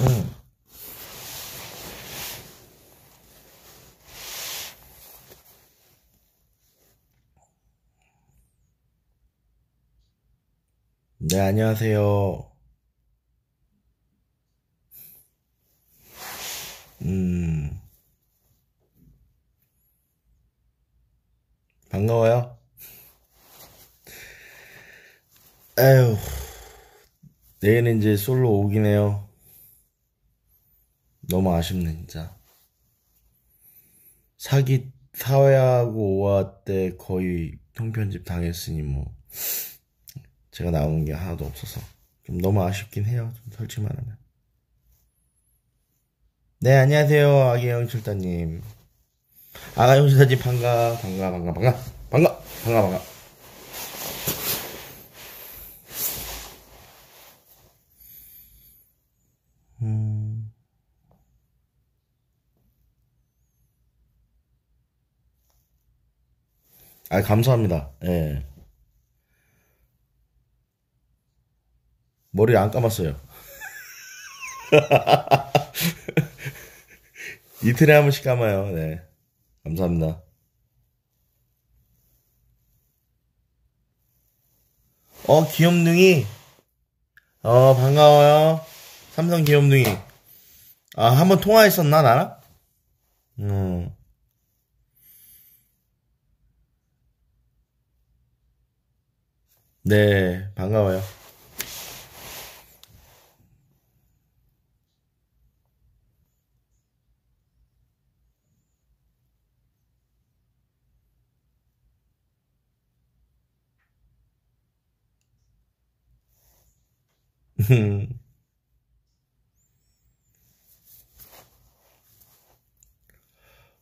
음. 네, 안녕하세요. 음. 반가워요. 에휴. 내일은 이제 솔로 오기네요. 너무 아쉽네 진짜 사기 사회하고 오화 때 거의 형편집 당했으니 뭐 제가 나오는 게 하나도 없어서 좀 너무 아쉽긴 해요 좀 솔직히 말하면 네 안녕하세요 아기형 철다님 아가형 철다님 반가 반가 반가 반가 반가 반가 반가 아, 감사합니다. 예. 머리 안 감았어요. 이틀에 한 번씩 감아요. 네. 감사합니다. 어, 귀염둥이. 어, 반가워요. 삼성 귀염둥이. 아, 한 번 통화했었나, 나랑? 음. 네, 반가워요.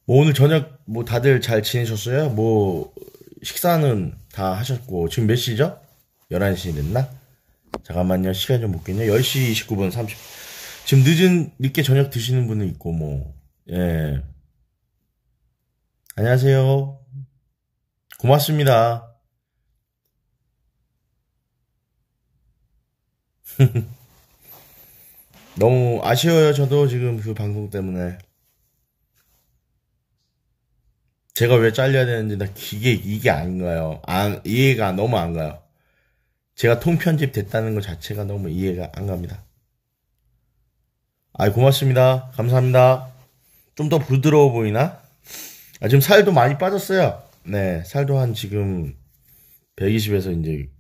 뭐 오늘 저녁 뭐 다들 잘 지내셨어요? 뭐 식사는 다 하셨고 지금 몇 시죠? 11시 됐나? 잠깐만요. 시간 좀 볼게요. 10시 29분 30. 지금 늦은, 늦게 저녁 드시는 분은 있고, 뭐. 예. 안녕하세요. 고맙습니다. 너무 아쉬워요. 저도 지금 그 방송 때문에. 제가 왜 잘려야 되는지 나 기계 이게 아닌 가요. 안, 이해가 너무 안 가요. 제가 통편집 됐다는 것 자체가 너무 이해가 안 갑니다. 아, 고맙습니다. 감사합니다. 좀 더 부드러워 보이나? 아, 지금 살도 많이 빠졌어요. 네, 살도 한 지금 120에서 이제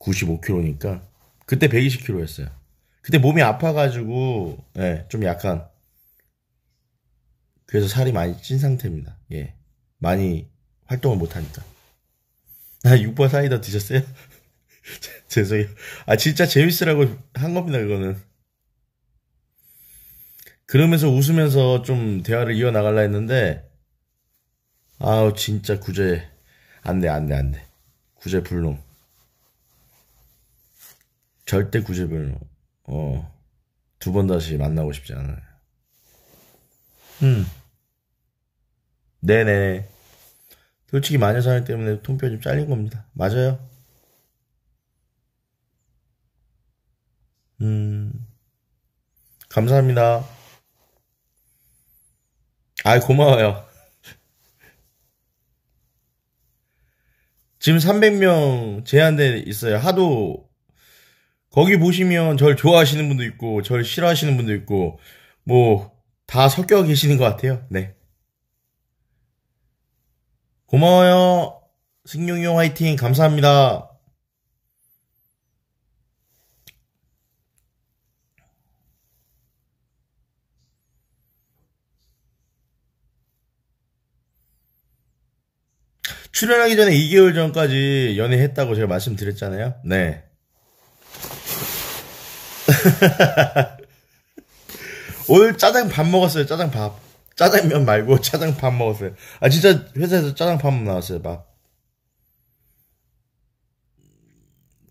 95kg니까 그때 120kg였어요. 그때 몸이 아파가지고 네, 좀 약간 그래서 살이 많이 찐 상태입니다. 예, 많이 활동을 못하니까. 아, 6번 사이다 드셨어요? 죄송해요. 아, 진짜 재밌으라고 한 겁니다, 그거는. 그러면서 웃으면서 좀 대화를 이어나갈라 했는데, 아우, 진짜 구제. 안 돼, 안 돼, 안 돼. 구제 불능. 절대 구제 불능. 어. 두 번 다시 만나고 싶지 않아요. 음. 네네. 솔직히 마녀사냥 때문에 통뼈 좀 잘린 겁니다. 맞아요. 음, 감사합니다. 아, 이 고마워요. 지금 300명 제한돼 있어요. 하도 거기 보시면 절 좋아하시는 분도 있고 절 싫어하시는 분도 있고 뭐 다 섞여 계시는 것 같아요. 네. 고마워요. 승용용 화이팅. 감사합니다. 출연하기 전에 2개월 전까지 연애했다고 제가 말씀드렸잖아요. 네. 오늘 짜장 밥 먹었어요. 짜장 밥. 짜장면 말고 짜장밥 먹었어요. 아 진짜 회사에서 짜장밥 나왔어요. 막.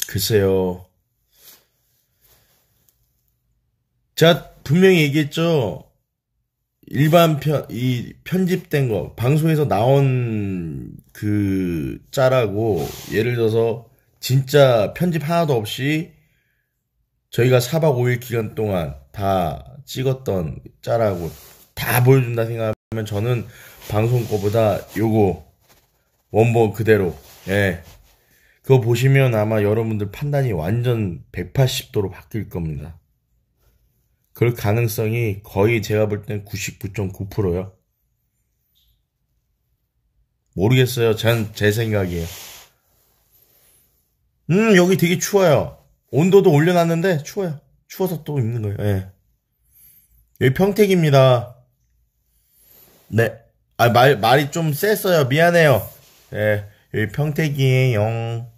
글쎄요. 제가 분명히 얘기했죠. 일반 편, 이 편집된 거, 방송에서 나온 그 짜라고, 예를 들어서 진짜 편집 하나도 없이 저희가 4박 5일 기간 동안 다 찍었던 짜라고 다 보여준다 생각하면 저는 방송 거보다 요거 원본 그대로 예 그거 보시면 아마 여러분들 판단이 완전 180도로 바뀔 겁니다 그럴 가능성이 거의 제가 볼 땐 99.9%요 모르겠어요 전 제 생각이에요 음 여기 되게 추워요 온도도 올려놨는데 추워요 추워서 또 입는 거예요 예. 여기 평택입니다 네. 아, 말, 말이 좀 셌어요. 미안해요. 예, 네, 여기 평택이에요.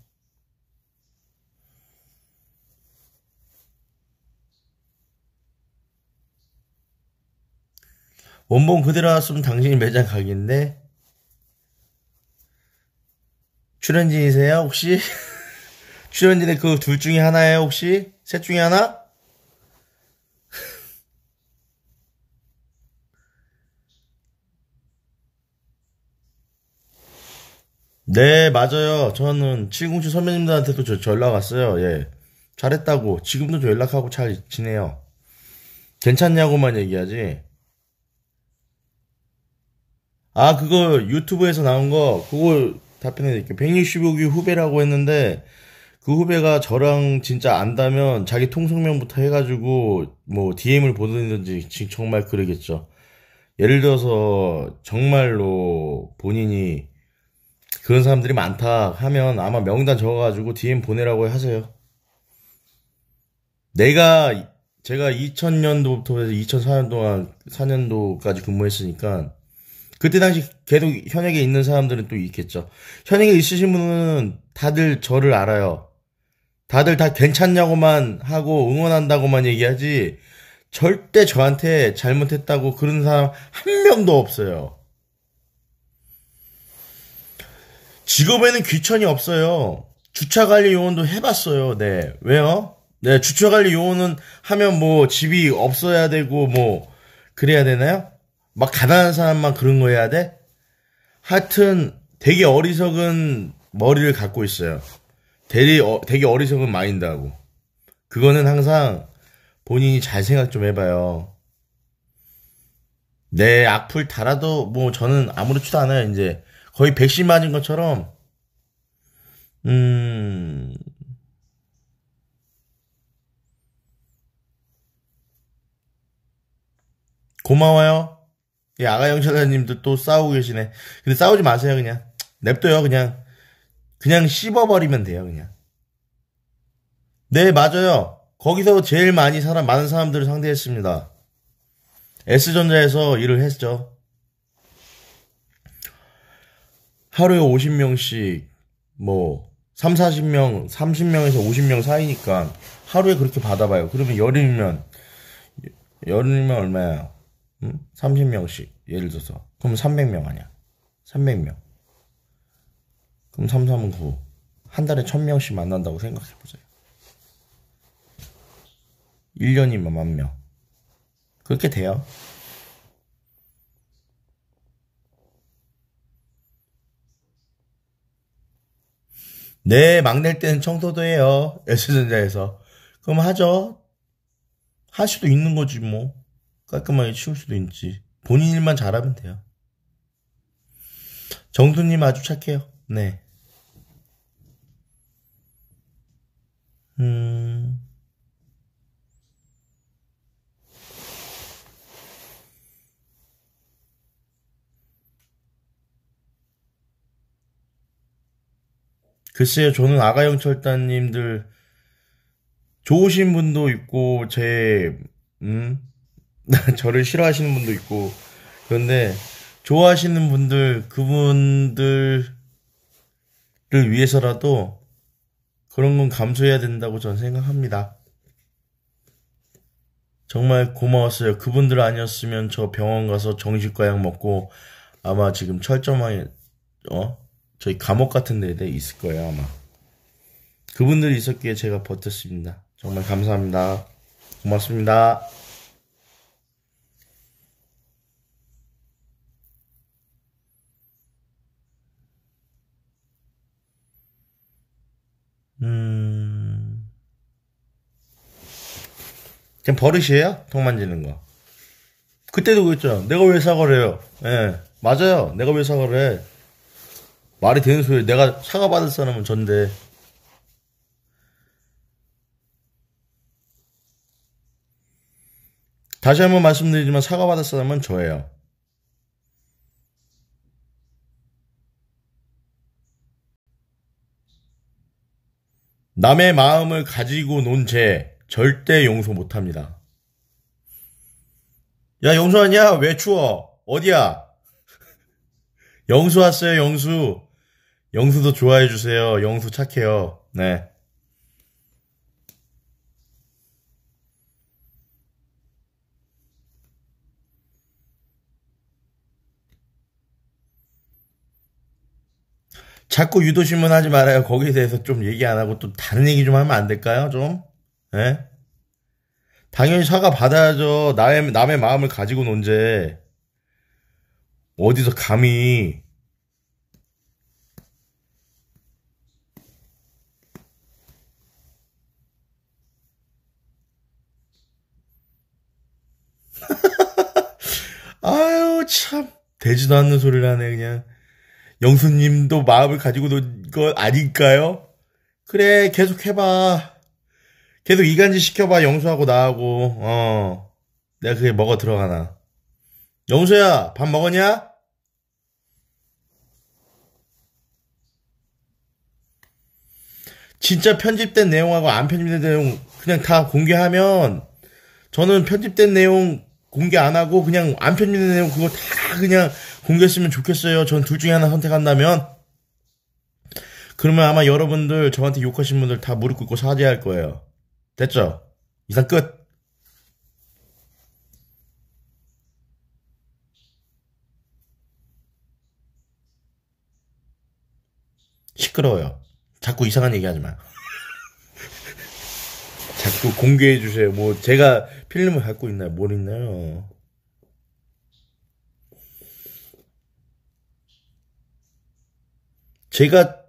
원본 그대로 나왔으면 당신이 매장 가겠네. 출연진이세요, 혹시? 출연진의 그 둘 중에 하나예요, 혹시? 셋 중에 하나? 네, 맞아요. 저는 707 선배님들한테도 저, 연락 왔어요. 예. 잘했다고. 지금도 저 연락하고 잘 지내요. 괜찮냐고만 얘기하지. 아, 그거 유튜브에서 나온 거, 그걸 답변해 드릴게요. 165기 후배라고 했는데, 그 후배가 저랑 진짜 안다면 자기 통성명부터 해가지고 뭐 DM을 보든지 정말 그러겠죠. 예를 들어서 정말로 본인이 그런 사람들이 많다 하면 아마 명단 적어가지고 DM 보내라고 하세요. 내가 제가 2000년도부터 해서 2004년 동안 4년도까지 근무했으니까 그때 당시 계속 현역에 있는 사람들은 또 있겠죠. 현역에 있으신 분은 다들 저를 알아요. 다들 다 괜찮냐고만 하고 응원한다고만 얘기하지 절대 저한테 잘못했다고 그런 사람 한 명도 없어요. 직업에는 귀천이 없어요. 주차관리 요원도 해봤어요. 네. 왜요? 네, 주차관리 요원은 하면 뭐 집이 없어야 되고 뭐 그래야 되나요? 막 가난한 사람만 그런 거 해야 돼? 하여튼 되게 어리석은 머리를 갖고 있어요. 되게, 어, 되게 어리석은 마인드하고. 그거는 항상 본인이 잘 생각 좀 해봐요. 내 악플 달아도 뭐 저는 아무렇지도 않아요, 이제. 거의 백신 맞은 것처럼 음 고마워요. 예, 아가 영철사님도 또 싸우고 계시네. 근데 싸우지 마세요, 그냥. 냅둬요, 그냥. 그냥 씹어버리면 돼요, 그냥. 네, 맞아요. 거기서 제일 많이 사람, 많은 사람들을 상대했습니다. S전자에서 일을 했죠. 하루에 50명씩 뭐 3, 40명, 30명에서 50명 사이니까 하루에 그렇게 받아봐요. 그러면 열흘이면 열흘이면 얼마야? 응? 30명씩 예를 들어서 그럼 300명 아니야? 300명. 그럼 3, 3은 9. 한 달에 1000명씩 만난다고 생각해보세요. 1년이면 만 명. 그렇게 돼요. 네, 막낼 때는 청소도해요에스전자에서 그럼 하죠. 할 수도 있는 거지 뭐. 깔끔하게 치울 수도 있지. 본인 일만 잘하면 돼요. 정수님 아주 착해요. 네. 음. 글쎄요, 저는 아가영철단님들 좋으신 분도 있고, 제, 음, 저를 싫어하시는 분도 있고, 그런데 좋아하시는 분들, 그분들을 위해서라도 그런 건 감수해야 된다고 전 생각합니다. 정말 고마웠어요. 그분들 아니었으면 저 병원 가서 정신과 약 먹고 아마 지금 철저망에, 어? 저희 감옥 같은 데에 있을 거예요 아마 그분들이 있었기에 제가 버텼습니다 정말 감사합니다 고맙습니다 음... 그냥 버릇이에요 통 만지는 거 그때도 그랬죠 내가 왜 사과를 해요 예 네, 맞아요 내가 왜 사과를 해 말이 되는 소리 야 내가 사과받을 사람은 전데 다시 한 번 말씀드리지만 사과받을 사람은 저예요. 남의 마음을 가지고 논 죄 절대 용서 못합니다. 야용서하냐왜 추워? 어디야? 영수 왔어요 영수. 영수도 좋아해 주세요. 영수 착해요. 네. 자꾸 유도신문 하지 말아요. 거기에 대해서 좀 얘기 안 하고 또 다른 얘기 좀 하면 안 될까요? 좀? 예? 당연히 사과 받아야죠. 남의, 남의 마음을 가지고 논제. 어디서 감히 참 되지도 않는 소리를 하네 그냥. 영수님도 마음을 가지고 논거 아닐까요? 그래 계속 해봐. 계속 이간질 시켜봐 영수하고 나하고 어 내가 그게 먹어 들어가나. 영수야 밥 먹었냐? 진짜 편집된 내용하고 안 편집된 내용 그냥 다 공개하면 저는 편집된 내용 공개 안 하고 그냥 안 편집된 내용 그거 다 그냥 공개했으면 좋겠어요. 전 둘 중에 하나 선택한다면 그러면 아마 여러분들 저한테 욕하신 분들 다 무릎 꿇고 사죄할 거예요. 됐죠? 이상 끝. 시끄러워요. 자꾸 이상한 얘기 하지 마. 그 공개해 주세요. 뭐 제가 필름을 갖고 있나요? 뭘 있나요? 제가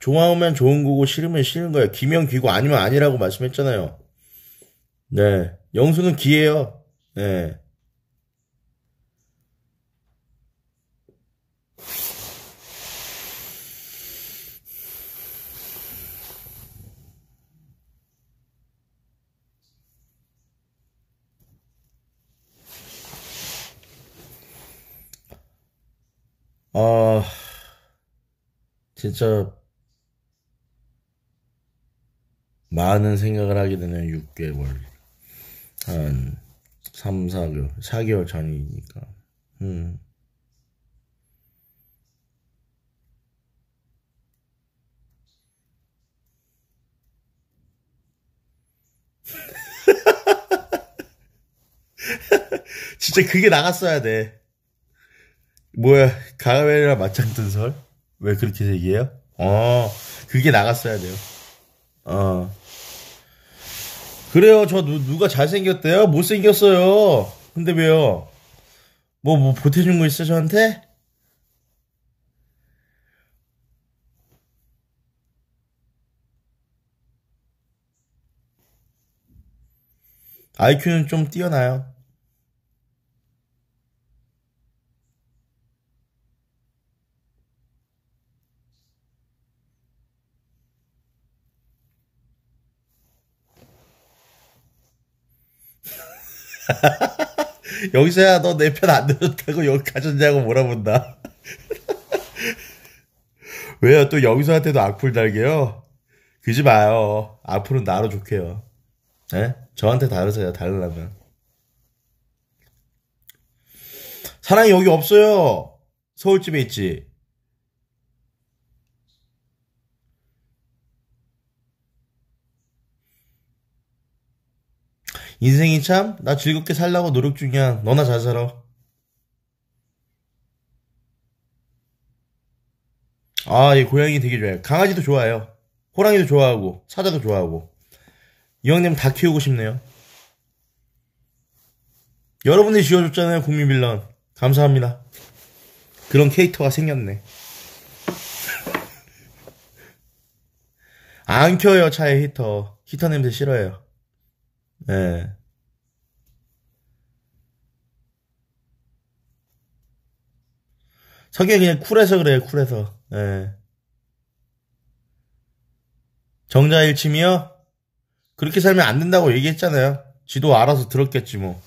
좋아하면 좋은 거고 싫으면 싫은 거예요. 기면 기고 아니면 아니라고 말씀했잖아요. 네. 영수는 기예요. 네. 아, 진짜 많은 생각을 하게 되는 6개월. 한 3, 4개월, 4개월 전이니까. 음. 진짜 그게 나갔어야 돼. 뭐야 가을이랑 맞짱 뜬설 왜 그렇게 얘기해요? 어 그게 나갔어야 돼요. 어 그래요 저 누, 누가 잘생겼대요? 못생겼어요. 근데 왜요? 뭐뭐 뭐 보태준 거 있어 저한테? 아이큐는좀 뛰어나요. 여기서야 너 내 편 안 들었다고 여기 가졌냐고 물어본다 왜요? 또 여기서한테도 악플 달게요? 그지 마요. 악플은 나로 좋게요. 에? 예? 저한테 다르세요. 달라면. 사랑이 여기 없어요. 서울집에 있지. 인생이 참 나 즐겁게 살라고 노력 중이야. 너나 잘 살아. 아, 이 고양이 되게 좋아요. 강아지도 좋아해요. 호랑이도 좋아하고, 사자도 좋아하고. 이왕님다 키우고 싶네요. 여러분들이 지어줬잖아요, 국민빌런. 감사합니다. 그런 캐릭터가 생겼네. 안 켜요, 차에 히터. 히터 냄새 싫어해요. 예. 저게 그냥 쿨해서 그래요, 쿨해서. 예. 정자일침이요? 그렇게 살면 안 된다고 얘기했잖아요. 지도 알아서 들었겠지, 뭐.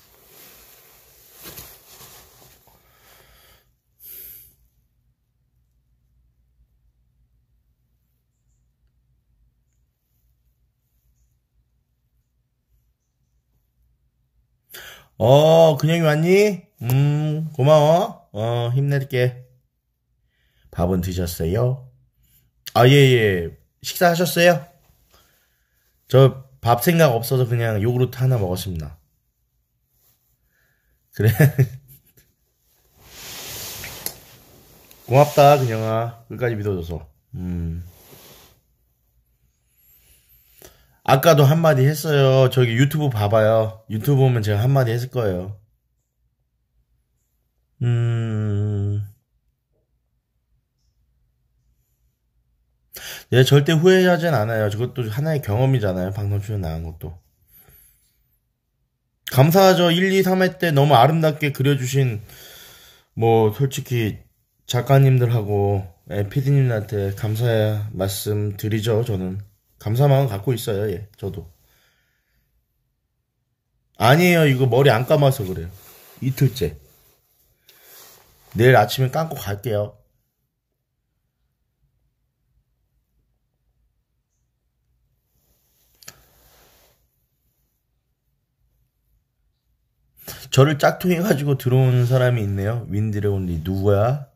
어, 근영이 왔니? 음, 고마워. 어, 힘낼게. 밥은 드셨어요? 아, 예, 예. 식사하셨어요? 저 밥 생각 없어서 그냥 요구르트 하나 먹었습니다. 그래. 고맙다, 그냥아. 끝까지 믿어줘서. 음. 아까도 한마디 했어요. 저기 유튜브 봐봐요. 유튜브 보면 제가 한마디 했을 거예요. 음. 네, 절대 후회하진 않아요. 저것도 하나의 경험이잖아요. 방송 출연 나간 것도. 감사하죠. 1, 2, 3회 때 너무 아름답게 그려주신, 뭐, 솔직히, 작가님들하고, 예, 피디님한테 들 감사의 말씀 드리죠, 저는. 감사 마음 갖고 있어요. 예, 저도. 아니에요. 이거 머리 안 감아서 그래요. 이틀째. 내일 아침에 감고 갈게요. 저를 짝퉁해가지고 들어온 사람이 있네요. 윈드레온리 누구야?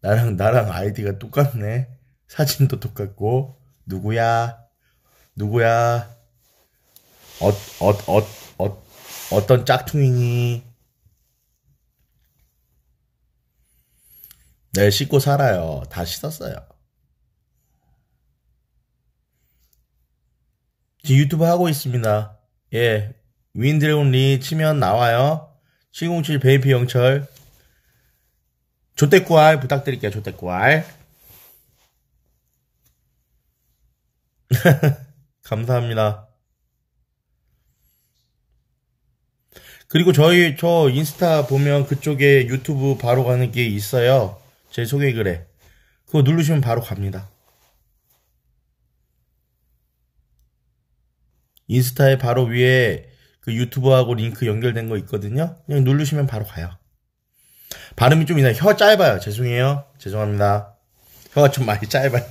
나랑 나랑 아이디가 똑같네. 사진도 똑같고. 누구야? 누구야? 어, 어, 어, 어, 어떤 짝퉁이니? 내일 네, 씻고 살아요. 다 씻었어요. 지금 유튜브 하고 있습니다. 예. 윈드래곤 리 치면 나와요. 707 베이피 영철. 조태구알 부탁드릴게요. 조태구알 감사합니다. 그리고 저희 저 인스타 보면 그쪽에 유튜브 바로 가는 게 있어요. 제 소개 글에 그거 누르시면 바로 갑니다. 인스타에 바로 위에 그 유튜브하고 링크 연결된 거 있거든요. 그냥 누르시면 바로 가요. 발음이 좀 이상 해혀 짧아요. 죄송해요. 죄송합니다. 혀가 좀 많이 짧아요.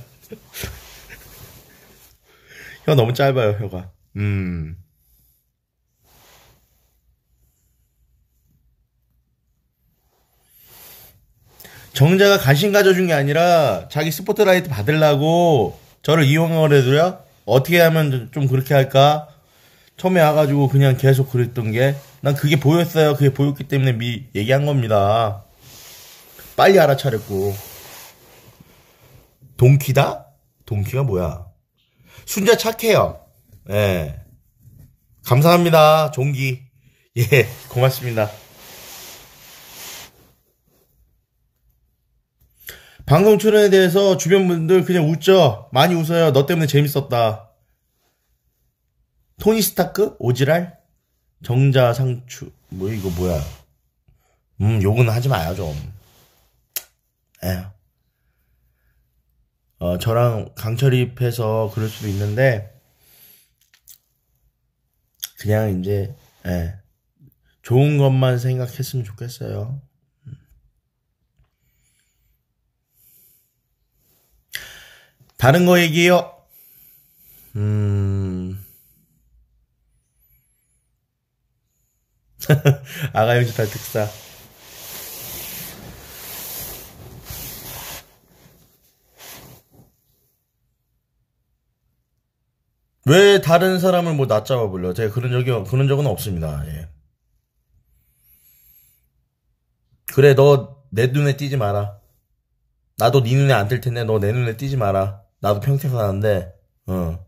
혀 너무 짧아요, 혀가. 음. 정자가 관심 가져준 게 아니라 자기 스포트라이트 받으려고 저를 이용을 해도요 어떻게 하면 좀 그렇게 할까 처음에 와가지고 그냥 계속 그랬던 게 난 그게 보였어요 그게 보였기 때문에 미 얘기한 겁니다 빨리 알아차렸고 동키다? 동키가 뭐야 순자 착해요. 예. 감사합니다. 종기. 예, 고맙습니다. 방송 출연에 대해서 주변 분들 그냥 웃죠. 많이 웃어요. 너 때문에 재밌었다. 토니 스타크? 오지랄? 정자 상추. 뭐 이거 뭐야? 음, 욕은 하지 마요 좀. 에휴. 예. 어, 저랑 강철입해서 그럴 수도 있는데 그냥 이제 예, 좋은 것만 생각했으면 좋겠어요. 음. 다른 거 얘기해요. 음. 아가용 집합 특사. 왜 다른 사람을 뭐 낮잡아 불러? 제가 그런 적이 그런 적은 없습니다. 예. 그래 너 내 눈에 띄지 마라. 나도 네 눈에 안 뜰 텐데 너 내 눈에 띄지 마라. 나도 평생 사는데 어.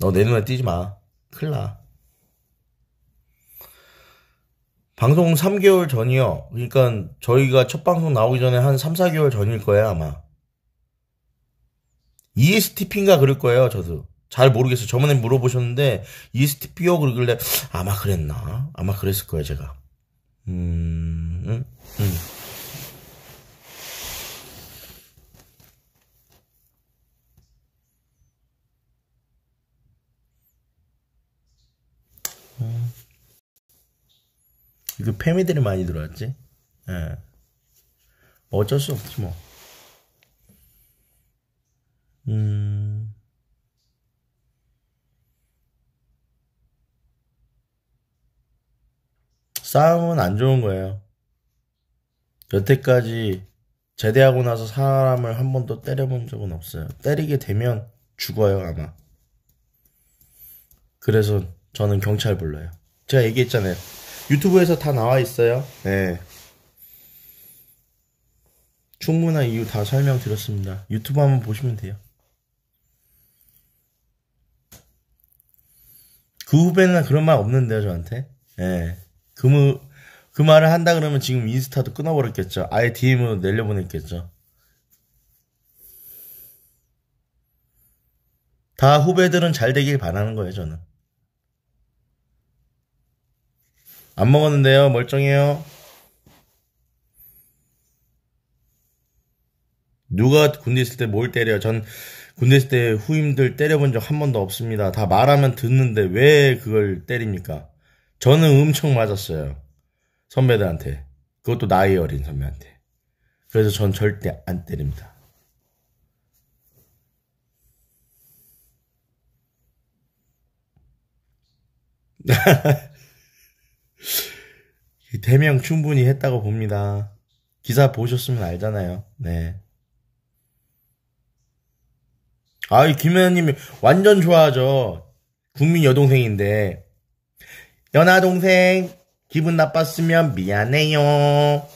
너내 눈에 띄지 마. 큰일 나. 방송 3개월 전이요. 그러니까 저희가 첫 방송 나오기 전에 한 3, 4개월 전일 거예요, 아마. ESTP인가 그럴 거예요, 저도. 잘 모르겠어요. 저번에 물어보셨는데 이스티피어 그러길래 아마 그랬나? 아마 그랬을 거예요, 제가. 음. 음. 음. 음. 이거 패미들이 많이 들어왔지? 예. 뭐 어쩔 수 없지 뭐. 음. 싸움은 안 좋은 거예요. 여태까지 제대하고 나서 사람을 한 번도 때려본 적은 없어요. 때리게 되면 죽어요, 아마. 그래서 저는 경찰 불러요. 제가 얘기했잖아요. 유튜브에서 다 나와 있어요. 네. 충분한 이유 다 설명드렸습니다. 유튜브 한번 보시면 돼요. 그 후배는 그런 말 없는데요, 저한테. 예. 네. 그, 그 말을 한다 그러면 지금 인스타도 끊어버렸겠죠. 아예 DM으로 내려보냈겠죠. 다 후배들은 잘 되길 바라는 거예요, 저는. 안 먹었는데요, 멀쩡해요. 누가 군대 있을 때 뭘 때려요? 전 군대 있을 때 후임들 때려본 적 한 번도 없습니다. 다 말하면 듣는데 왜 그걸 때립니까? 저는 엄청 맞았어요. 선배들한테. 그것도 나이 어린 선배한테. 그래서 전 절대 안 때립니다. 대명 충분히 했다고 봅니다. 기사 보셨으면 알잖아요. 네. 아 이 김혜아님이 완전 좋아하죠. 국민 여동생인데 연아 동생 기분 나빴으면 미안해요.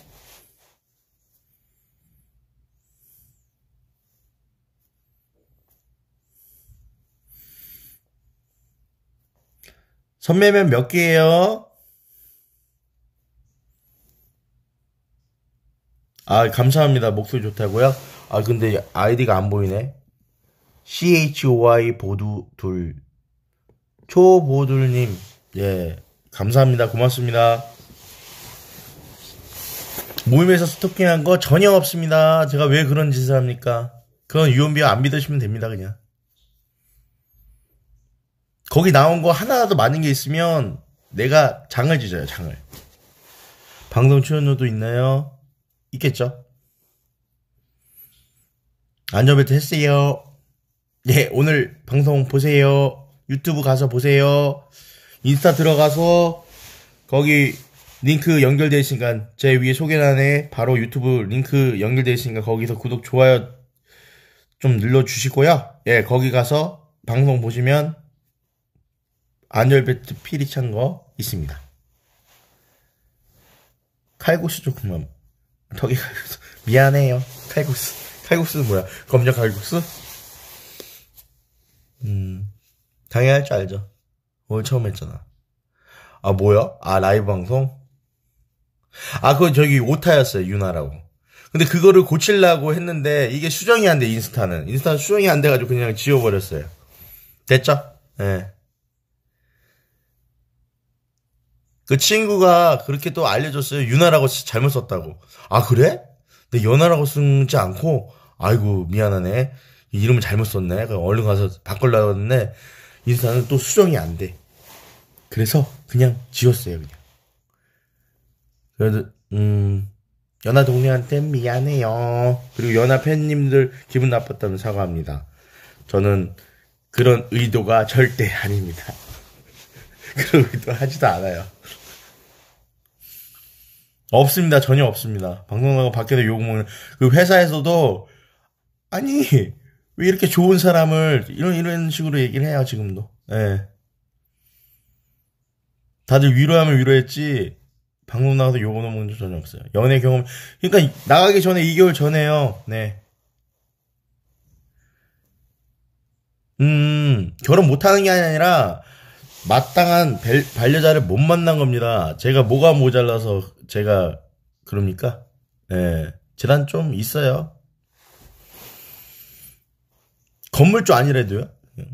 선매면 몇 개예요? 아 감사합니다 목소리 좋다고요? 아 근데 아이디가 안 보이네 CHOI 보두 둘 초보둘님 예 감사합니다. 고맙습니다. 모임에서 스토킹한 거 전혀 없습니다. 제가 왜 그런 짓을 합니까? 그건 유언비어 안 믿으시면 됩니다. 그냥. 거기 나온 거 하나라도 많은 게 있으면 내가 장을 지져요. 장을. 방송 출연료도 있나요? 있겠죠? 안전벨트 했어요. 네, 오늘 방송 보세요. 유튜브 가서 보세요. 인스타 들어가서 거기 링크 연결되어 있으니까 제 위에 소개란에 바로 유튜브 링크 연결되어 있으니까 거기서 구독 좋아요 좀 눌러주시고요 예 거기 가서 방송 보시면 안열벨트 피리 찬거 있습니다 칼국수 조금만 덕이 칼국수 미안해요 칼국수 칼국수는 뭐야 검정 칼국수? 음 당연할 줄 알죠 오늘 처음 했잖아. 아, 뭐야? 아, 라이브 방송? 아, 그건 저기 오타였어요, 유나라고. 근데 그거를 고치려고 했는데, 이게 수정이 안 돼, 인스타는. 인스타는 수정이 안 돼가지고 그냥 지워버렸어요. 됐죠? 예. 네. 그 친구가 그렇게 또 알려줬어요. 유나라고 잘못 썼다고. 아, 그래? 근데 연하라고 쓰지 않고, 아이고, 미안하네. 이름을 잘못 썼네. 얼른 가서 바꾸려고 했는데, 인사는 또 수정이 안 돼. 그래서 그냥 지웠어요, 그냥. 그래도 음 연하 동네한테 미안해요. 그리고 연하 팬님들 기분 나빴다면 사과합니다. 저는 그런 의도가 절대 아닙니다. 그런 의도 하지도 않아요. 없습니다. 전혀 없습니다. 방송 나가 밖에서 욕 먹는 그 회사에서도 아니 왜 이렇게 좋은 사람을 이런 이런 식으로 얘기를 해요 지금도. 예. 다들 위로하면 위로했지 방금 나가서 욕 넘은 적 전혀 없어요. 연애 경험 그러니까 나가기 전에 2개월 전에요. 네. 음 결혼 못하는 게 아니라 마땅한 배, 반려자를 못 만난 겁니다. 제가 뭐가 모자라서 제가 그럽니까? 예. 재단 좀 있어요. 건물주 아니래도요. 예.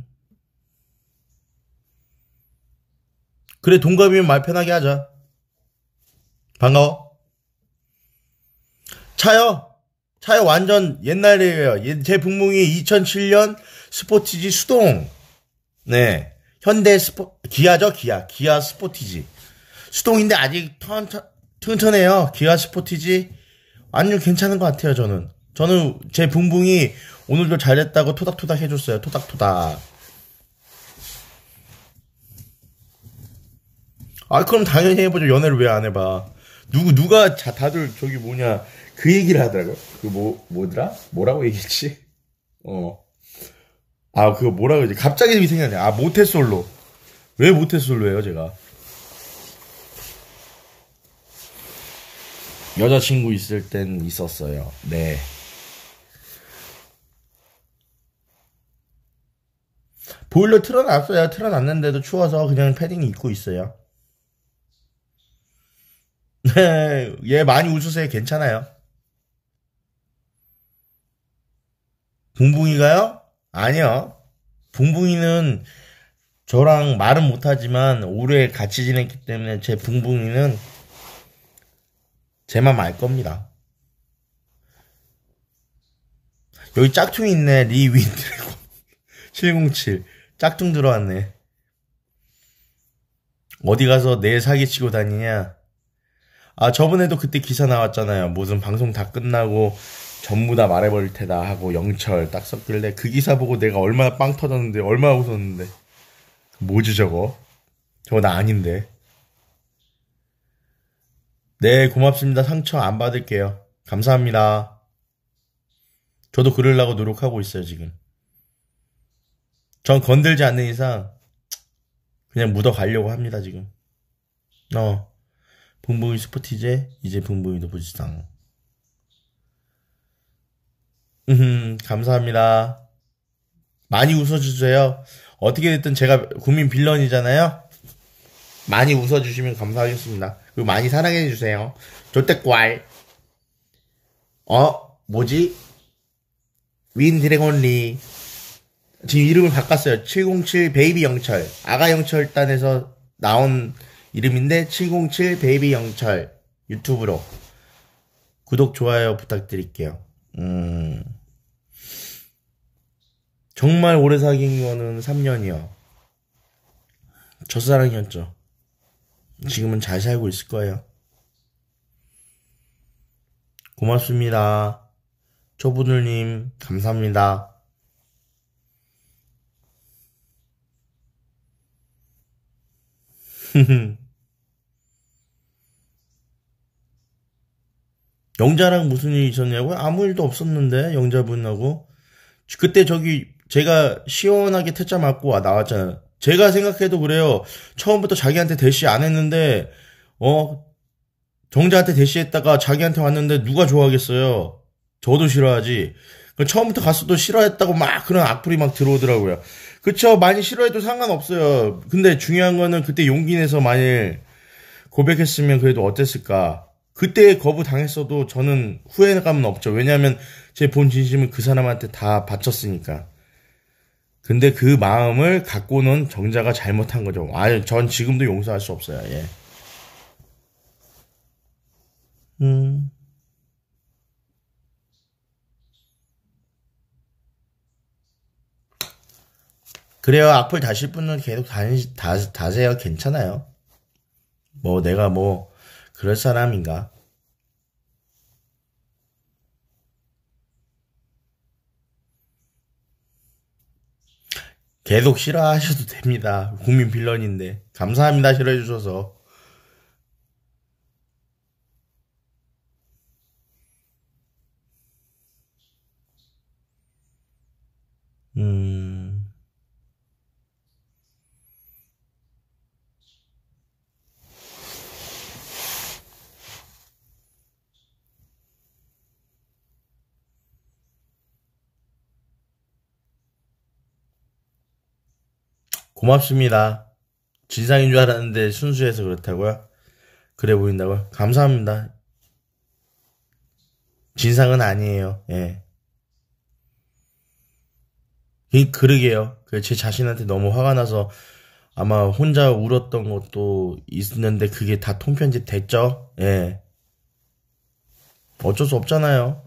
그래 동갑이면 말 편하게 하자. 반가워. 차요. 차요 완전 옛날이에요. 제분명이 2007년 스포티지 수동. 네. 현대 스포 기아죠 기아 기아 스포티지 수동인데 아직 튼튼해요 기아 스포티지 완전 괜찮은 것 같아요 저는 저는 제 붕붕이 오늘도 잘했다고 토닥토닥 해줬어요. 토닥토닥. 아 그럼 당연히 해보죠. 연애를 왜 안 해봐. 누구 누가 자, 다들 저기 뭐냐 그 얘기를 하더라고요. 그 뭐 뭐더라? 뭐라고 얘기했지? 어. 아 그거 뭐라 그러지? 갑자기 이 생각나네. 아 모태솔로. 왜 모태솔로예요 제가? 여자친구 있을 땐 있었어요. 네. 보일러 틀어놨어요. 틀어놨는데도 추워서 그냥 패딩 입고 있어요. 네, 얘 많이 웃으세요. 괜찮아요. 붕붕이가요? 아니요. 붕붕이는 저랑 말은 못하지만 오래 같이 지냈기 때문에 제 붕붕이는 제 맘 알 겁니다. 여기 짝퉁이 있네. 리윈드래곤 707. 짝퉁 들어왔네. 어디 가서 내 사기치고 다니냐? 아, 저번에도 그때 기사 나왔잖아요. 무슨 방송 다 끝나고 전부 다 말해버릴 테다 하고 영철 딱 썼길래 그 기사 보고 내가 얼마나 빵 터졌는데, 얼마나 웃었는데. 뭐지 저거? 저거 나 아닌데. 네, 고맙습니다. 상처 안 받을게요. 감사합니다. 저도 그럴라고 노력하고 있어요, 지금. 전 건들지 않는 이상 그냥 묻어가려고 합니다 지금. 어 붕붕이 스포티제 이제 붕붕이도 보지상. 음 감사합니다. 많이 웃어주세요. 어떻게 됐든 제가 국민 빌런이잖아요. 많이 웃어주시면 감사하겠습니다. 그리고 많이 사랑해주세요. 조태괄. 어? 뭐지? 윈 드래곤리. 지금 이름을 바꿨어요. 707 베이비 영철. 아가 영철단에서 나온 이름인데 707 베이비 영철 유튜브로 구독 좋아요 부탁드릴게요. 음. 정말 오래 사귄 거는 3년이요. 첫사랑이었죠. 지금은 잘 살고 있을 거예요. 고맙습니다. 초보들님, 감사합니다. 영자랑 무슨 일이 있었냐고요? 아무 일도 없었는데 영자분하고 그때 저기 제가 시원하게 퇴짜 맞고 나왔잖아요. 제가 생각해도 그래요. 처음부터 자기한테 대시 안 했는데 어 정자한테 대시했다가 자기한테 왔는데 누가 좋아하겠어요? 저도 싫어하지. 처음부터 가수도 싫어했다고 막 그런 악플이 막 들어오더라고요. 그쵸 많이 싫어해도 상관없어요. 근데 중요한 거는 그때 용기 내서 만일 고백했으면 그래도 어땠을까? 그때 거부 당했어도 저는 후회감은 없죠. 왜냐하면 제 본 진심은 그 사람한테 다 바쳤으니까. 근데 그 마음을 갖고는 정자가 잘못한 거죠. 아, 전 지금도 용서할 수 없어요. 예. 음. 그래요. 악플 다실 분은 계속 다, 다, 다세요. 괜찮아요. 뭐 내가 뭐 그럴 사람인가? 계속 싫어하셔도 됩니다. 국민 빌런인데. 감사합니다. 싫어해주셔서. 음. 고맙습니다. 진상인 줄 알았는데 순수해서 그렇다고요? 그래 보인다고요? 감사합니다. 진상은 아니에요. 예. 그러게요. 그 제 자신한테 너무 화가 나서 아마 혼자 울었던 것도 있는데 그게 다 통편집 됐죠? 예. 어쩔 수 없잖아요.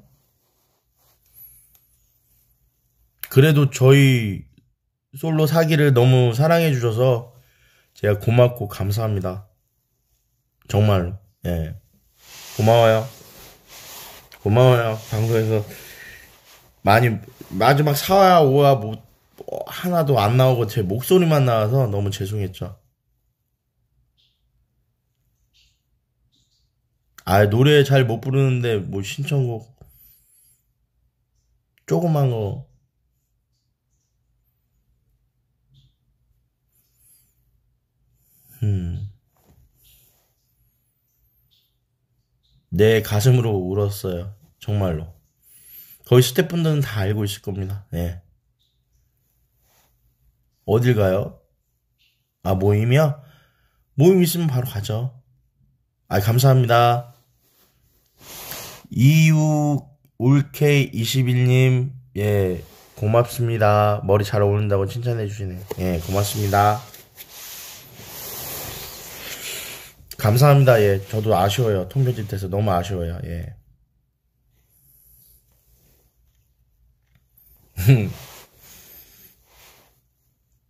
그래도 저희 솔로 사기를 너무 사랑해 주셔서 제가 고맙고 감사합니다. 정말로. 예. 고마워요. 고마워요. 방송에서 많이 마지막 4화 5화 뭐, 뭐 하나도 안 나오고 제 목소리만 나와서 너무 죄송했죠. 아 노래 잘 못 부르는데 뭐 신청곡 조그만 거내 가슴으로 울었어요. 정말로. 거의 스태프분들은 다 알고 있을 겁니다. 네. 어딜 가요? 아, 모임이요? 모임 있으면 바로 가죠. 아, 감사합니다. 이유 올케21님, 예, 고맙습니다. 머리 잘 어울린다고 칭찬해 주시네. 예, 고맙습니다. 감사합니다. 예, 저도 아쉬워요. 통편집 돼서 너무 아쉬워요. 예.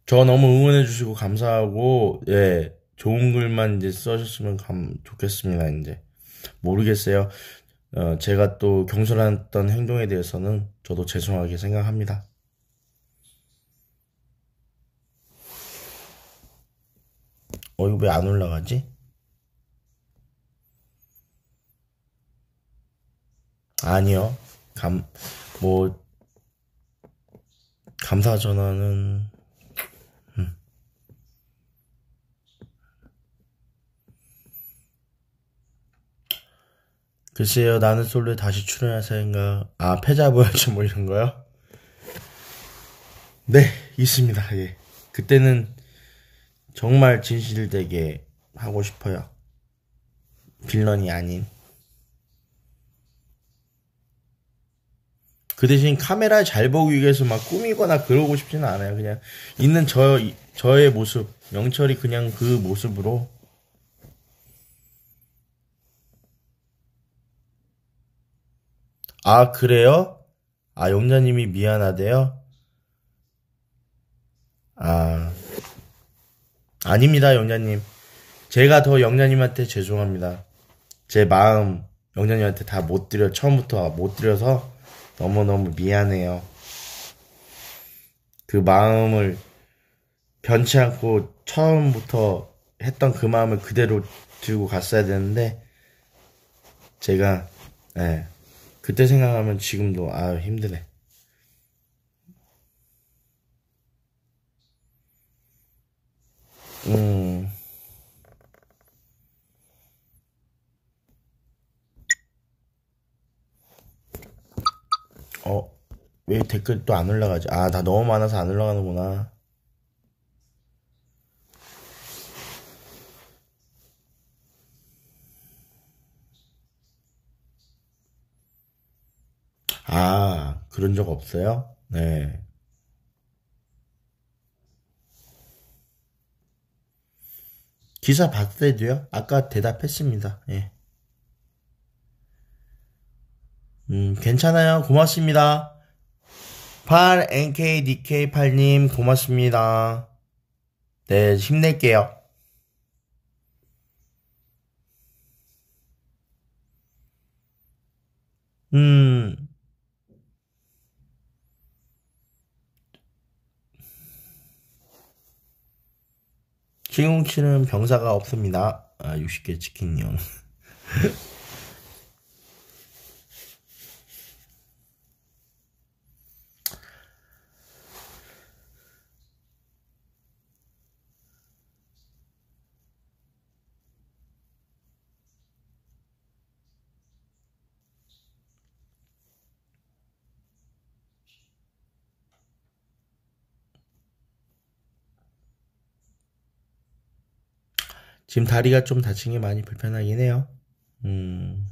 저 너무 응원해 주시고 감사하고 예 좋은 글만 이제 써줬으면 감, 좋겠습니다 이제 모르겠어요 어, 제가 또 경솔했던 행동에 대해서는 저도 죄송하게 생각합니다 어 이거 왜안 올라가지? 아니요. 감, 뭐, 감사 전화는, 음. 글쎄요, 나는 솔로에 다시 출연할 생각, 아, 패자부활주 뭐 이런 거요? 네, 있습니다. 예. 그때는 정말 진실되게 하고 싶어요. 빌런이 아닌. 그 대신 카메라 잘 보기 위해서 막 꾸미거나 그러고 싶지는 않아요. 그냥 있는 저 저의 모습, 영철이 그냥 그 모습으로 아, 그래요? 아, 용자님이 미안하대요? 아, 아닙니다, 영자님 제가 더 영자님한테 죄송합니다. 제 마음 영자님한테 다 못 드려, 처음부터 못 드려서 너무너무 미안해요. 그 마음을 변치 않고 처음부터 했던 그 마음을 그대로 들고 갔어야 되는데 제가 예, 그때 생각하면 지금도 아유 힘드네. 음. 어, 왜 댓글 또 안 올라가지? 아, 다 너무 많아서 안 올라가는구나. 아, 그런 적 없어요? 네. 기사 봤을 때도요? 아까 대답했습니다. 예. 음, 괜찮아요. 고맙습니다. 8NKDK8님, 고맙습니다. 네, 힘낼게요. 음. 칠공치는 병사가 없습니다. 아, 60개 치킨용. 지금 다리가 좀 다친 게 많이 불편하긴 해요. 음.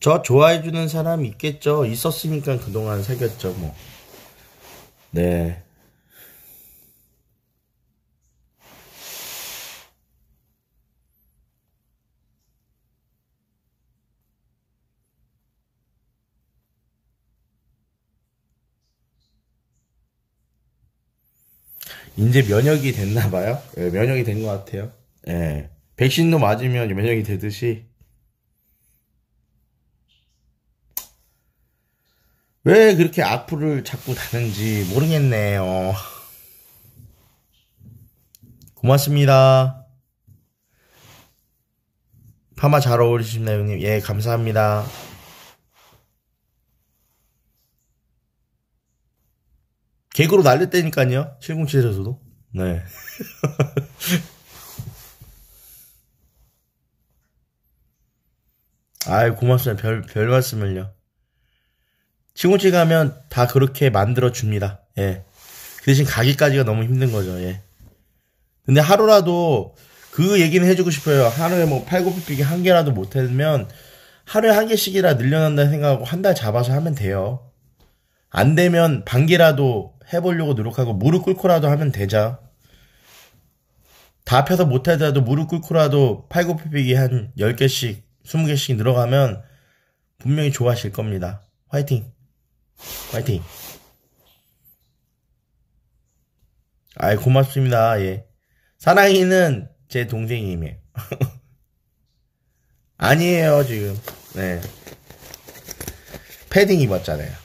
저 좋아해주는 사람 있겠죠. 있었으니까 그동안 사귀었죠, 뭐. 네. 이제 면역이 됐나 봐요. 네, 면역이 된 것 같아요. 예. 백신도 맞으면 면역이 되듯이 왜 그렇게 악플을 자꾸 다는지 모르겠네요. 고맙습니다. 파마 잘 어울리십니다, 형님. 예, 감사합니다. 개그로 날렸다니까요. 707에서도. 네. 아이, 고맙습니다. 별, 별 말씀을요. 시공지 가면 다 그렇게 만들어 줍니다. 예. 그 대신 가기까지가 너무 힘든 거죠. 예. 근데 하루라도 그 얘기는 해주고 싶어요. 하루에 뭐 팔굽혀펴기 한 개라도 못했으면 하루에 한 개씩이라 늘려난다 생각하고 한 달 잡아서 하면 돼요. 안 되면 반기라도 해보려고 노력하고 무릎 꿇고라도 하면 되죠다 펴서 못하더라도 무릎 꿇고라도 팔굽혀펴기 한 10개씩, 20개씩 늘어가면 분명히 좋아하실 겁니다. 화이팅! 파이팅. 아이, 고맙습니다. 예. 사랑이는 제동생이에요 아니에요, 지금. 네. 패딩 입었잖아요.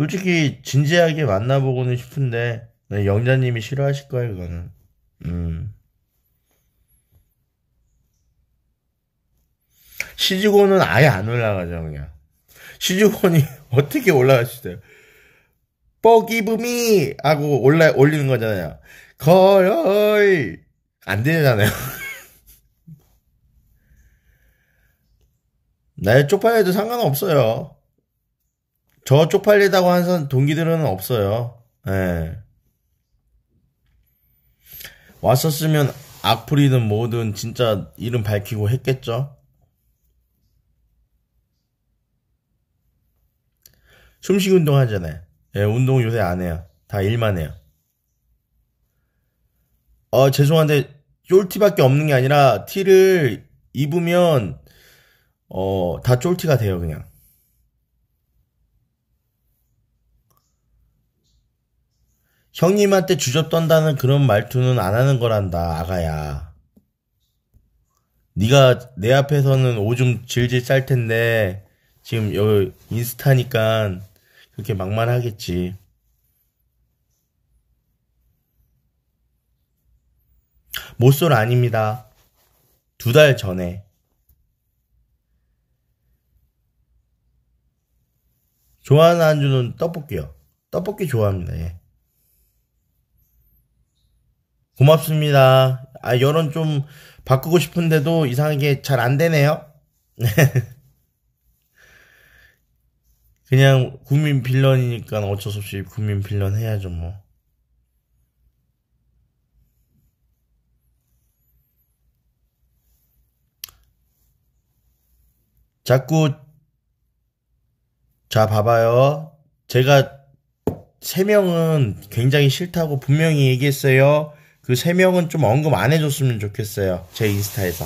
솔직히 진지하게 만나보고는 싶은데 네, 영자님이 싫어하실 거예요 그거는. 음. 시즈고는 아예 안 올라가죠 그냥. 시즈곤이 어떻게 올라갈 수 있어요? 뻐기붐이 하고 올라 올리는 거잖아요. 거의 안 되잖아요. 나의 네, 쪽팔려도 상관없어요. 저 쪽팔리다고 한 동기들은 없어요. 예. 왔었으면 악플이든 뭐든 진짜 이름 밝히고 했겠죠. 숨쉬기 운동 하잖아요. 예, 운동 요새 안 해요. 다 일만 해요. 어, 죄송한데, 쫄티밖에 없는 게 아니라, 티를 입으면, 어, 다 쫄티가 돼요, 그냥. 형님한테 주접 떤다는 그런 말투는 안 하는 거란다, 아가야. 네가 내 앞에서는 오줌 질질 쌀 텐데 지금 여기 인스타니까 그렇게 막말하겠지. 모쏠 아닙니다. 두 달 전에. 좋아하는 안주는 떡볶이요. 떡볶이 좋아합니다. 예. 고맙습니다. 아, 여론 좀 바꾸고 싶은데도 이상하게 잘 안 되네요. 네. 그냥 국민 빌런이니까 어쩔 수 없이 국민 빌런 해야죠, 뭐. 자꾸 자 봐봐요. 제가 세 명은 굉장히 싫다고 분명히 얘기했어요. 그세 명은 좀 언급 안 해줬으면 좋겠어요. 제 인스타에서.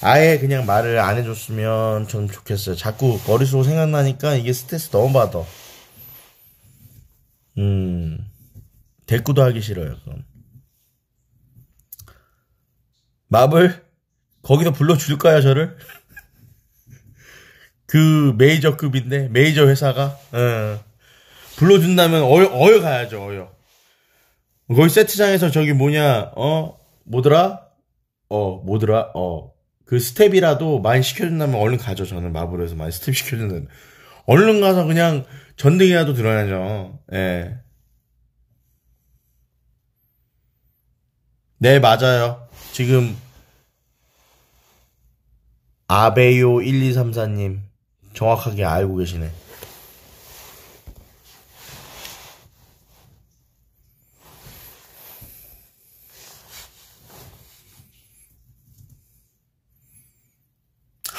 아예 그냥 말을 안 해줬으면 전 좋겠어요. 자꾸 머릿속으로 생각나니까 이게 스트레스 너무 받아. 음, 대꾸도 하기 싫어요, 그럼 마블? 거기서 불러줄까요, 저를? 그 메이저급인데, 메이저 회사가? 어. 불러준다면 어여, 어여 가야죠, 어여. 거기 세트장에서 저기 뭐냐, 어, 뭐더라? 어, 뭐더라? 어, 그 스텝이라도 많이 시켜준다면 얼른 가죠. 저는 마블에서 많이 스텝 시켜준다면. 얼른 가서 그냥 전등이라도 들어야죠. 예. 네, 맞아요. 지금, 아베요 1234님, 정확하게 알고 계시네.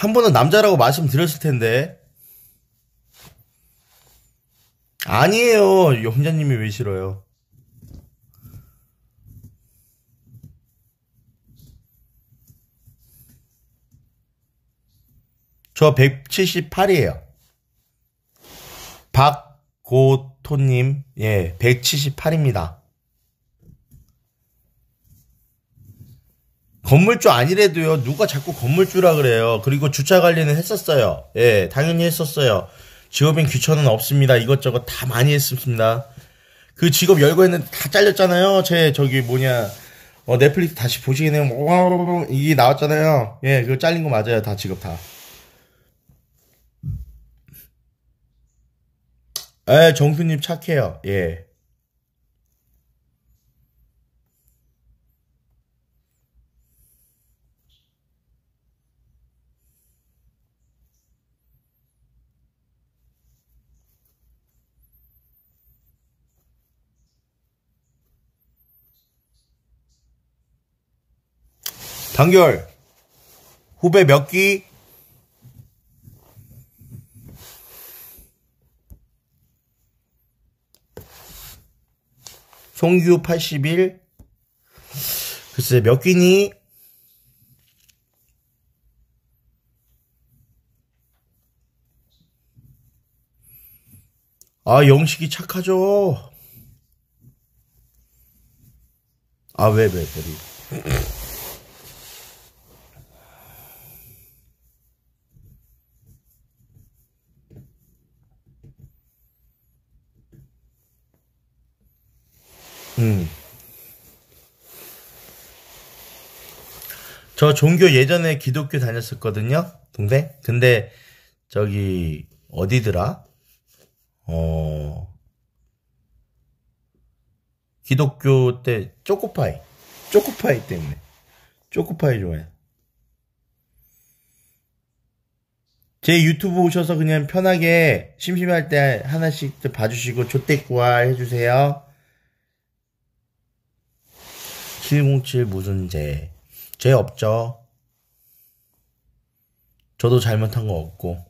한 번은 남자라고 말씀드렸을 텐데. 아니에요. 혼자님이왜 싫어요? 저 178이에요. 박고토님, 예, 178입니다. 건물주 아니래도요 누가 자꾸 건물주라 그래요 그리고 주차 관리는 했었어요 예 당연히 했었어요 직업인 귀천은 없습니다 이것저것 다 많이 했습니다 그 직업 열고했는데다 잘렸잖아요 제 저기 뭐냐 어, 넷플릭스 다시 보시긴 해요 이게 나왔잖아요 예 그거 잘린 거 맞아요 다 직업 다 에, 정수님 착해요. 예. 장결 후배 몇 기? 송규 81 글쎄 몇기니아 영식이 착하죠 아왜왜 왜, 왜, 왜. 저 종교 예전에 기독교 다녔었거든요. 동생. 근데 저기 어디더라? 어 기독교 때 초코파이. 초코파이 때문에. 초코파이 좋아해. 제 유튜브 오셔서 그냥 편하게 심심할 때 하나씩 봐주시고 조대꾸와 해주세요. 707 무슨 제죄 없죠. 저도 잘못한 거 없고.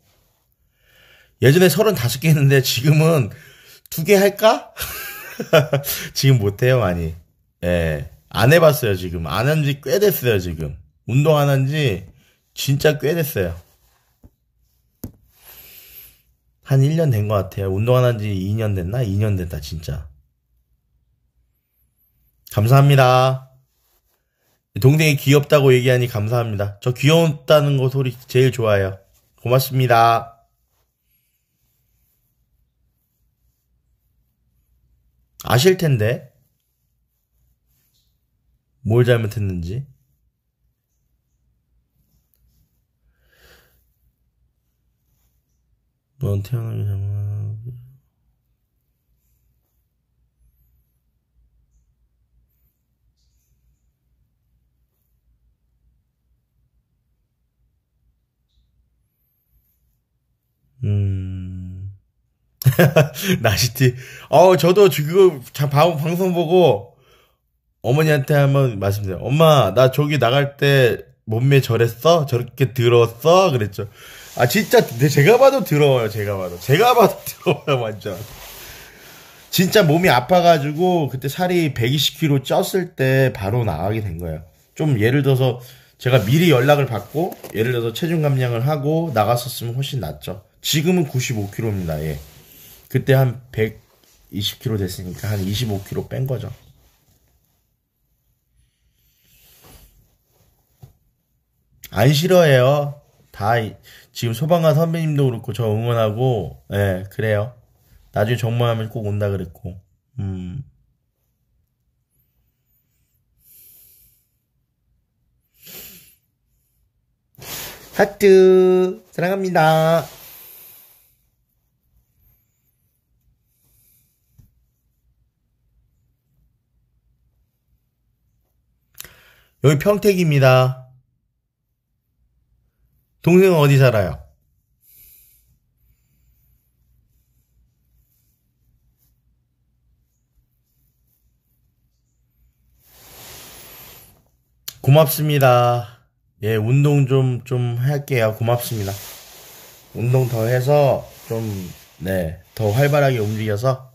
예전에 35개 했는데 지금은 두 개 할까? 지금 못해요, 많이. 예. 안 해봤어요, 지금. 안 한 지 꽤 됐어요, 지금. 운동 안 한 지 진짜 꽤 됐어요. 한 1년 된 것 같아요. 운동 안 한 지 2년 됐나? 2년 됐다, 진짜. 감사합니다. 동생이 귀엽다고 얘기하니 감사합니다. 저 귀여웠다는 거 소리 제일 좋아요. 고맙습니다. 아실 텐데. 뭘 잘못했는지. 넌 태어나면 잘못. 음. 나시티. 어, 저도 지금 방송 보고 어머니한테 한번 말씀드려요. 엄마, 나 저기 나갈 때 몸매 저랬어? 저렇게 들었어? 그랬죠. 아, 진짜, 제가 봐도 더러워요, 제가 봐도. 제가 봐도 더러워요, 완전. 진짜 몸이 아파가지고, 그때 살이 120kg 쪘을 때 바로 나가게 된 거예요. 좀 예를 들어서, 제가 미리 연락을 받고, 예를 들어서 체중 감량을 하고 나갔었으면 훨씬 낫죠. 지금은 95kg입니다. 예. 그때 한 120kg 됐으니까 한 25kg 뺀 거죠. 안 싫어해요. 다 지금 소방관 선배님도 그렇고 저 응원하고 예 그래요. 나중에 정모하면 꼭 온다 그랬고 음. 하트 사랑합니다. 여기 평택입니다. 동생은 어디 살아요? 고맙습니다. 예, 운동 좀, 좀 할게요. 고맙습니다. 운동 더 해서 좀, 네, 더 활발하게 움직여서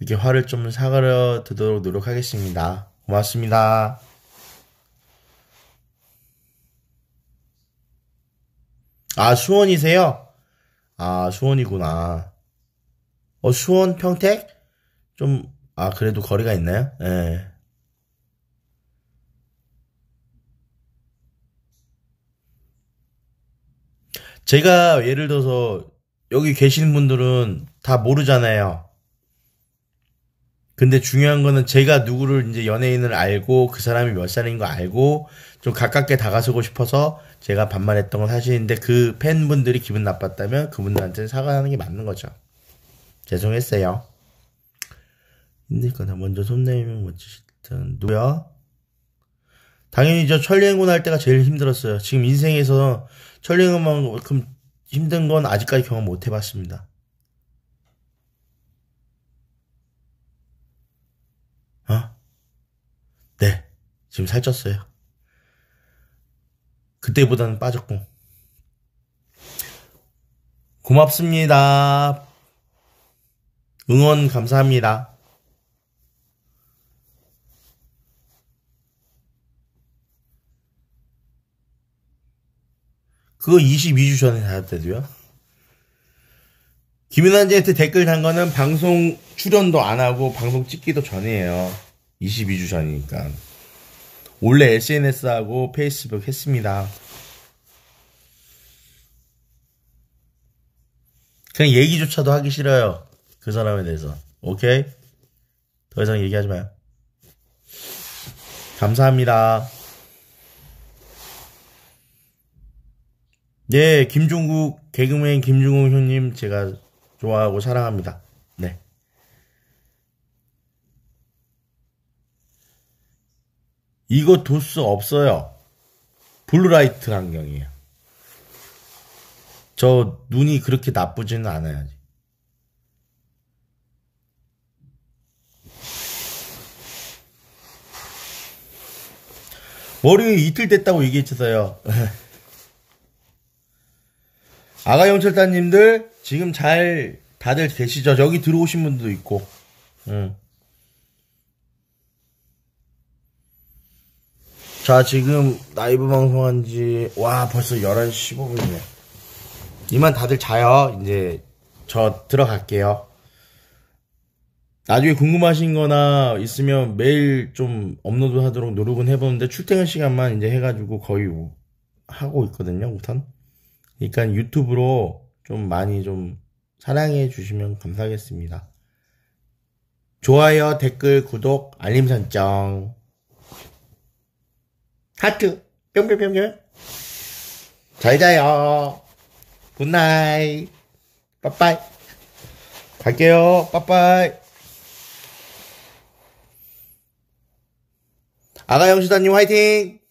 이렇게 화를 좀 사그러드도록 노력하겠습니다. 고맙습니다. 아, 수원이세요? 아, 수원이구나. 어, 수원, 평택? 좀, 아, 그래도 거리가 있나요? 예. 제가 예를 들어서 여기 계신 분들은 다 모르잖아요. 근데 중요한 거는 제가 누구를 이제 연예인을 알고 그 사람이 몇 살인 거 알고 좀 가깝게 다가서고 싶어서 제가 반말했던 건 사실인데 그 팬분들이 기분 나빴다면 그분들한테 사과하는 게 맞는 거죠. 죄송했어요. 힘들 거나 먼저 손내면 밀 멋지시던 누구야? 당연히 저 천리행군 할 때가 제일 힘들었어요. 지금 인생에서 천리행군만큼 힘든 건 아직까지 경험 못 해봤습니다. 네, 지금 살쪘어요. 그때보다는 빠졌고. 고맙습니다. 응원 감사합니다. 그거 22주 전에 다였대도요. 김윤환 씨한테 댓글 단 거는 방송 출연도 안 하고 방송 찍기도 전이에요. 22주 전이니까. 원래 SNS하고 페이스북 했습니다. 그냥 얘기조차도 하기 싫어요. 그 사람에 대해서. 오케이? 더 이상 얘기하지 마요. 감사합니다. 네, 김종국, 개그맨 김종국 형님 제가 좋아하고 사랑합니다. 이거 도수 없어요. 블루라이트 환경이에요저 눈이 그렇게 나쁘지는 않아요. 머리가 이틀 됐다고 얘기했어요. 아가 영철단님들 지금 잘 다들 계시죠? 여기 들어오신 분도 있고. 응. 자 지금 라이브 방송한지 와 벌써 11시 15분이네 이만 다들 자요 이제 저 들어갈게요 나중에 궁금하신 거나 있으면 매일 좀 업로드 하도록 노력은 해보는데 출퇴근 시간만 이제 해가지고 거의 하고 있거든요 우선 그러니까 유튜브로 좀 많이 좀 사랑해 주시면 감사하겠습니다 좋아요 댓글 구독 알림 설정 하트 뿅뿅뿅뿅 잘 자요 굿나잇 빠빠이 갈게요 빠빠이 아가영수다님 화이팅